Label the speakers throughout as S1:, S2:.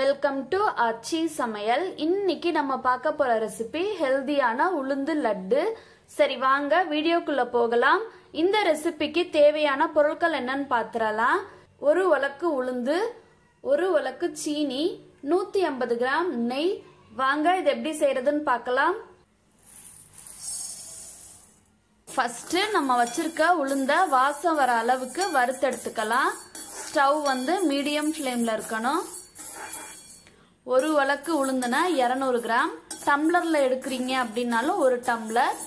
S1: welcome to அச்சி சமையல் இன்னைக்கு நம்ம பார்க்க போற ரெசிபி ஹெல்தியான உளுந்து லட்டு சரி வாங்க வீடியோக்குள்ள போகலாம் இந்த ரெசிபிக்கு தேவையான பொருட்கள் என்னன்னு பார்த்துடலாம் ஒரு உலக்கு உளுந்து ஒரு உலக்கு சீனி நூத்தி ஐம்பது கிராம் நெய் வாங்க இது எப்படி செய்யறதுன்னு பார்க்கலாம் ஃபர்ஸ்ட் நம்ம வச்சிருக்க உளுந்த வாசம் வர அளவுக்கு வறுத்தெடுத்துக்கலாம் ஸ்டவ் வந்து மீடியம் ஃப்ளேம்ல இருக்கணும் ஒரு வழக்கு உளுந்துனா இரநூறு கிராம் டம்ளரில் எடுக்கிறீங்க அப்படின்னாலும் ஒரு டம்ளர்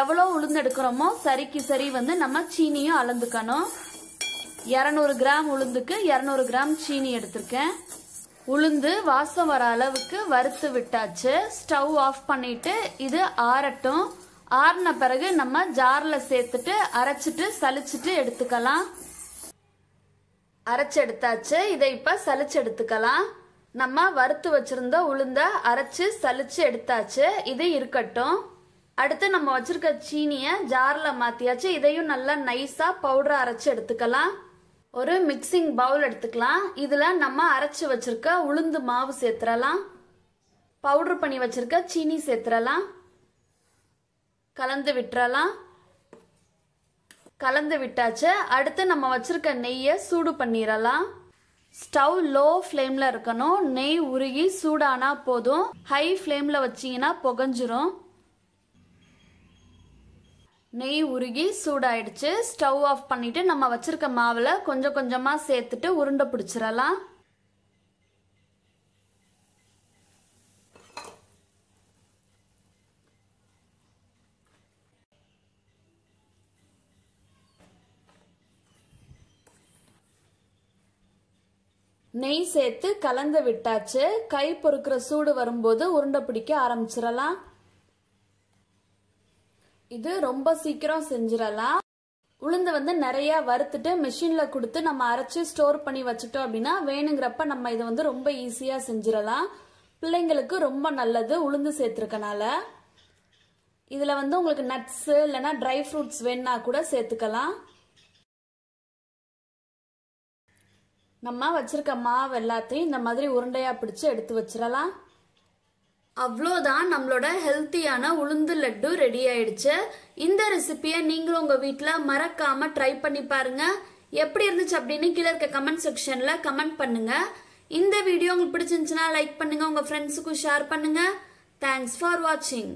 S1: எவ்வளோ உளுந்து எடுக்கிறோமோ சரிக்கு சரி வந்து நம்ம சீனியும் அளந்துக்கணும் இரநூறு கிராம் உளுந்துக்கு இரநூறு கிராம் சீனி எடுத்திருக்கேன் உளுந்து வாசம் வர அளவுக்கு வறுத்து விட்டாச்சு ஸ்டவ் ஆஃப் பண்ணிட்டு இது ஆறட்டும் ஆறின பிறகு நம்ம ஜாரில் சேர்த்துட்டு அரைச்சிட்டு சலிச்சிட்டு எடுத்துக்கலாம் எடுத்தாச்சு இதை இப்போ எடுத்துக்கலாம் நம்ம வறுத்து வச்சுருந்த உளுந்த அரைச்சு சலிச்சு எடுத்தாச்சு இது இருக்கட்டும் அடுத்து நம்ம வச்சுருக்க சீனியை ஜாரில் மாற்றியாச்சு இதையும் நல்லா நைஸாக பவுடரை அரைச்சி எடுத்துக்கலாம் ஒரு மிக்சிங் பவுல் எடுத்துக்கலாம் இதில் நம்ம அரைச்சு வச்சுருக்க உளுந்து மாவு சேர்த்துடலாம் பவுட்ரு பண்ணி வச்சுருக்க சீனி சேர்த்துடலாம் கலந்து விட்டுறலாம் கலந்து விட்டாச்சு அடுத்து நம்ம வச்சுருக்க நெய்யை சூடு பண்ணிடலாம் ஸ்டவ் லோ ஃப்ளேமில் இருக்கணும் நெய் உருகி சூடானா போதும் ஹை ஃப்ளேமில் வச்சீங்கன்னா புகஞ்சிரும் நெய் உருகி சூடாயிடுச்சு ஸ்டவ் ஆஃப் பண்ணிவிட்டு நம்ம வச்சுருக்க மாவில் கொஞ்சம் கொஞ்சமாக சேர்த்துட்டு உருண்டை பிடிச்சிடலாம் நெய் சேர்த்து கலந்து விட்டாச்சு கை பொறுக்கிற சூடு வரும்போது உருண்டை பிடிக்க ஆரம்பிச்சிடலாம் இது ரொம்ப சீக்கிரம் செஞ்சிடலாம் உளுந்து வந்து நிறையா வறுத்துட்டு மிஷினில் கொடுத்து நம்ம அரைச்சி ஸ்டோர் பண்ணி வச்சுட்டோம் அப்படின்னா வேணுங்கிறப்ப நம்ம இதை வந்து ரொம்ப ஈஸியாக செஞ்சிடலாம் பிள்ளைங்களுக்கு ரொம்ப நல்லது உளுந்து சேர்த்துருக்கனால இதில் வந்து உங்களுக்கு நட்ஸு இல்லைன்னா ட்ரை ஃப்ரூட்ஸ் வேணுன்னா கூட சேர்த்துக்கலாம் நம்ம வச்சிருக்க மாவு எல்லாத்தையும் இந்த மாதிரி உருண்டையாக பிடிச்சு எடுத்து வச்சிடலாம் அவ்வளோதான் நம்மளோட ஹெல்த்தியான உளுந்து லட்டு ரெடி ஆயிடுச்சு இந்த ரெசிபியை நீங்களும் உங்கள் வீட்டில் மறக்காமல் ட்ரை பண்ணி பாருங்க எப்படி இருந்துச்சு அப்படின்னு கீழே இருக்க கமெண்ட் செக்ஷனில் கமெண்ட் பண்ணுங்க இந்த வீடியோ உங்களுக்கு பிடிச்சிருந்துச்சுன்னா லைக் பண்ணுங்க உங்கள் ஃப்ரெண்ட்ஸுக்கும் ஷேர் பண்ணுங்க தேங்க்ஸ் ஃபார் வாட்சிங்